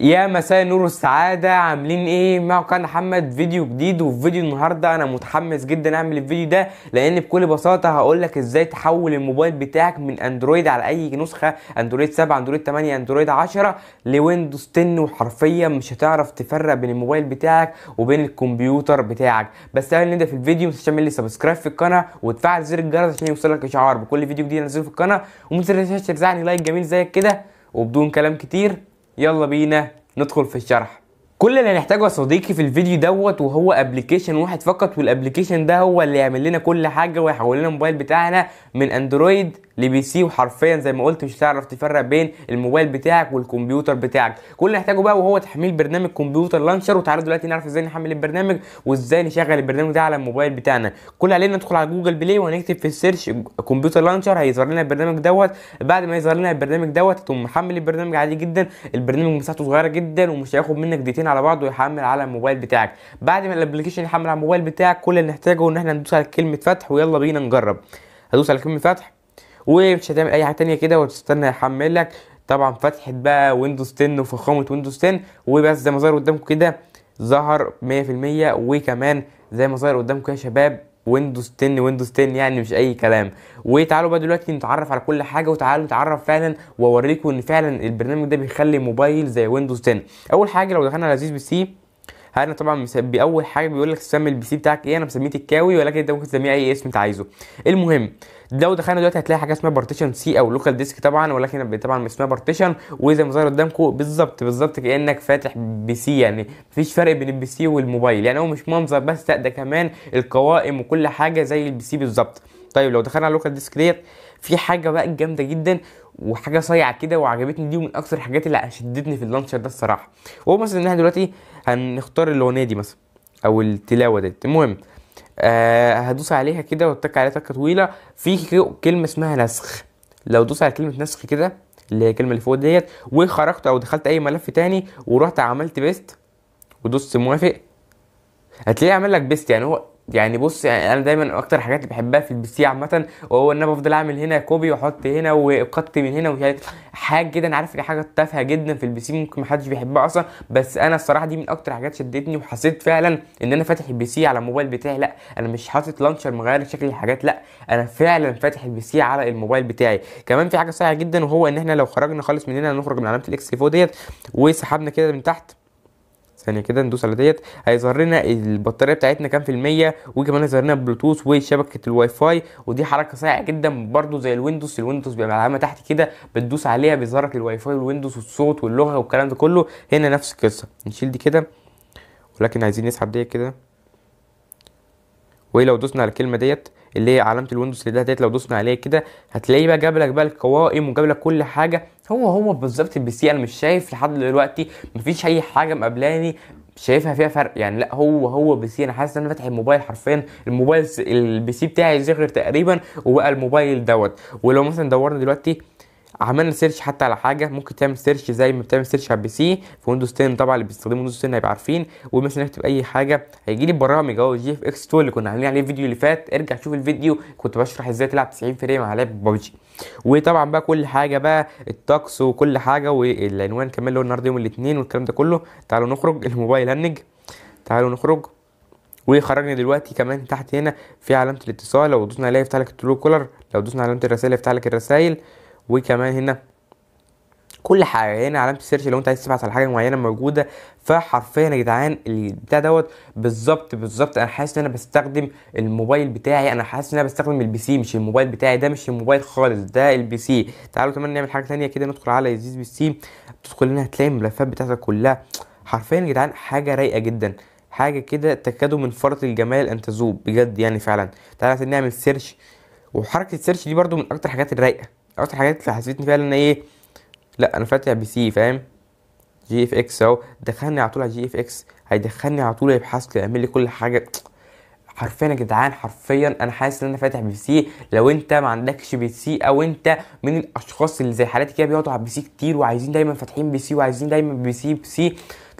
يا مساء النور والسعادة عاملين ايه معكم كان محمد فيديو جديد وفي فيديو النهاردة انا متحمس جدا اعمل الفيديو ده لان بكل بساطة هقولك ازاي تحول الموبايل بتاعك من اندرويد على اي نسخة اندرويد 7 اندرويد 8 اندرويد 10 لويندوز 10 وحرفيا مش هتعرف تفرق بين الموبايل بتاعك وبين الكمبيوتر بتاعك بس قبل نبدأ في الفيديو متنساش تعمل لي سبسكرايب في القناة وتفعل زر الجرس عشان يوصلك اشعار بكل فيديو جديد انزله في القناة ومتنساش ترزعني لايك جميل زيك كده وبدون كلام كتير يلا بينا ندخل في الشرح كل اللي هنحتاجه يا صديقي في الفيديو دوت وهو ابلكيشن واحد فقط والابلكيشن ده هو اللي يعمل لنا كل حاجه ويحول لنا الموبايل بتاعنا من اندرويد لبي سي وحرفيا زي ما قلت مش هتعرف تفرق بين الموبايل بتاعك والكمبيوتر بتاعك كل اللي نحتاجه بقى وهو تحميل برنامج كمبيوتر لانشر وتعالوا دلوقتي نعرف ازاي نحمل البرنامج وازاي نشغل البرنامج ده على الموبايل بتاعنا كل علينا ندخل على جوجل بلاي وهنكتب في السيرش كمبيوتر لانشر هيظهر لنا البرنامج دوت بعد ما يظهر لنا البرنامج دوت تقوم محمل البرنامج عادي جدا البرنامج مساحته صغيره جدا ومش هياخد منك دقيقتين على بعضه يحمل على الموبايل بتاعك بعد ما الابلكيشن يحمل على الموبايل بتاعك كل اللي نحتاجه ان احنا ندوس على كلمه فتح ويلا بينا نجرب هدوس على كلمه فتح ومش هتعمل اي حاجه تانية كده وتستنى يحمل لك طبعا فتحت بقى ويندوز 10 وفخامه ويندوز 10 وبس زي ما ظهر قدامكم كده ظهر 100% وكمان زي ما ظهر قدامكم يا شباب ويندوز 10 ويندوز 10 يعني مش اي كلام وتعالوا بقى دلوقتي نتعرف على كل حاجه وتعالوا نتعرف فعلا واوريكم ان فعلا البرنامج ده بيخلي موبايل زي ويندوز 10 اول حاجه لو دخلنا على زيز بي سي انا طبعا مسمي اول حاجه بيقول لك تسمي البي سي بتاعك ايه انا مسميه تكاوي ولكن انت ممكن تسميه اي اسم انت عايزه المهم لو دخلنا دلوقتي هتلاقي حاجه اسمها بارتيشن سي او لوكال ديسك طبعا ولكن طبعا اسمها بارتيشن وزي ما ظاهر قدامكم بالظبط بالظبط كانك فاتح بي سي يعني مفيش فرق بين البي سي والموبايل يعني هو مش منظر بس لا ده كمان القوائم وكل حاجه زي البي سي بالظبط طيب لو دخلنا على اللوكال ديسك ديت في حاجه بقى جامده جدا وحاجه صايعه كده وعجبتني دي ومن اكثر الحاجات اللي شدتني في اللانشر ده الصراحه وهو مثلا ان احنا دلوقتي هنختار الاغنيه دي مثلا او التلاوه ديت المهم آه هدوس عليها كده واتك عليها تكه طويله في كلمه اسمها نسخ لو دوس على كلمه نسخ كده اللي هي الكلمه اللي فوق ديت وخرجت او دخلت اي ملف تاني ورحت عملت بيست ودوست موافق هتلاقيه عامل لك بيست يعني هو يعني بص يعني انا دايما اكتر حاجات اللي بحبها في البي سي عامه وهو ان انا بفضل اعمل هنا كوبي واحط هنا وقط من هنا ومش حاجه كده انا عارف ان حاجه تافهه جدا في البي سي ممكن محدش بيحبها اصلا بس انا الصراحه دي من اكتر حاجات شدتني وحسيت فعلا ان انا فاتح البي سي على الموبايل بتاعي لا انا مش حاطط لانشر مغير شكل الحاجات لا انا فعلا فاتح البي سي على الموبايل بتاعي كمان في حاجه صحيحه جدا وهو ان احنا لو خرجنا خالص من هنا نخرج من علامه الاكس 4 ديت وسحبنا كده من تحت ثانيه كده ندوس على ديت هيظهر لنا البطاريه بتاعتنا كام في الميه وكمان هيظهر لنا بلوتوث وشبكه الواي فاي ودي حركه سريعه جدا برضه زي الويندوز الويندوز بيبقى علامه تحت كده بتدوس عليها بيظهر لك الواي فاي والويندوز والصوت واللغه والكلام ده كله هنا نفس القصه نشيل دي كده ولكن عايزين نسحب ديت كده ولو دوسنا على الكلمه ديت اللي هي علامه الويندوز اللي ده ديت لو دوسنا عليها كده هتلاقيه بقى جاب لك بقى القوائم وجاب لك كل حاجه هو هو بالظبط البي سي انا مش شايف لحد دلوقتي مفيش اي حاجه مقابلاني شايفها فيها فرق يعني لا هو هو بي سي انا حاسس ان انا فاتح الموبايل حرفيا الموبايل البي سي بتاعي زغر تقريبا وبقى الموبايل دوت ولو مثلا دورنا دلوقتي عملنا سيرش حتى على حاجه ممكن تعمل سيرش زي ما بتعمل سيرش على البي سي في ويندوز 10 طبعا اللي بيستخدموا ويندوز 10 هيبقى عارفين ومثلا اكتب اي حاجه هيجي لي برامج اهو جي اف اكس تول اللي كنا عاملين عليه الفيديو اللي فات ارجع شوف الفيديو كنت بشرح ازاي تلعب 90 فريم على لعبه ببجي وطبعا بقى كل حاجه بقى الطقس وكل حاجه والعنوان كمان اللي هو النهارده يوم الاثنين والكلام ده كله تعالوا نخرج الموبايل هنج تعالوا نخرج وخرجنا دلوقتي كمان تحت هنا في علامه الاتصال لو دوسنا عليها يفتح لك الترو كولر لو دوسنا علامه الرسائل يفتح لك الرسائل وكمان هنا كل حاجه هنا علامه السيرش لو انت عايز تبحث على حاجه معينه موجوده فحرفيا يا جدعان البتاع دوت بالظبط بالظبط انا حاسس ان انا بستخدم الموبايل بتاعي انا حاسس ان انا بستخدم البي سي مش الموبايل بتاعي ده مش الموبايل خالص ده البي سي تعالوا كمان نعمل حاجه ثانيه كده ندخل على يزيز بي سي تدخل هنا هتلاقي الملفات بتاعتك كلها حرفيا يا جدعان حاجه رايقه جدا حاجه كده تكادوا من فرط الجمال ان تذوب بجد يعني فعلا تعالوا نعمل سيرش وحركه السيرش دي برده من اكتر الحاجات الرايقه اكتر الحاجات اللي حسيتني فيها ان ايه لا انا فاتح بي سي فاهم جي اف اكس اهو دخلني على طول على جي اف اكس هيدخلني على طول يبحث لي يعمل لي كل حاجه حرفيا يا جدعان حرفيا انا حاسس ان انا فاتح بي سي لو انت ما عندكش بي سي او انت من الاشخاص اللي زي حالاتي كده بيقعدوا على بي سي كتير وعايزين دايما فاتحين بي سي وعايزين دايما بي سي بي سي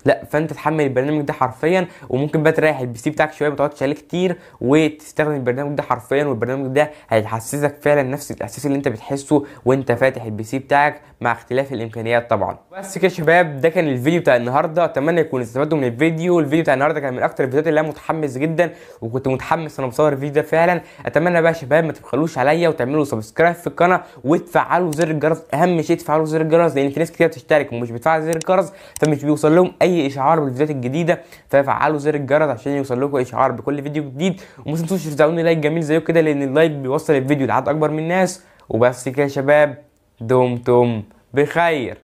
لا فانت تحمل البرنامج ده حرفيا وممكن بقى تريح البي سي بتاعك شويه ما تقعدش عليه كتير وتستخدم البرنامج ده حرفيا والبرنامج ده هيحسسك فعلا نفس الاحساس اللي انت بتحسه وانت فاتح البي سي بتاعك مع اختلاف الامكانيات طبعا بس كده يا شباب ده كان الفيديو بتاع النهارده اتمنى يكون استفدتوا من الفيديو الفيديو بتاع النهارده كان من اكتر الفيديوهات اللي انا متحمس جدا وكنت متحمس انا مصور الفيديو ده فعلا اتمنى بقى يا شباب ما تبخلوش عليا وتعملوا سبسكرايب في القناه وتفعلوا زر الجرس اهم شيء تفعلوا زر الجرس لان في ناس كتير بتشترك ومش بتفعل زر الجرس فمش بيوصل لهم اي اي اشعار بالفيديوهات الجديده ففعلوا زر الجرس عشان يوصل لكم اشعار بكل فيديو جديد وما تنسوش تدعوني لايك جميل زيه كده لان اللايك بيوصل الفيديو لعدد اكبر من الناس وبس كده يا شباب دمتم بخير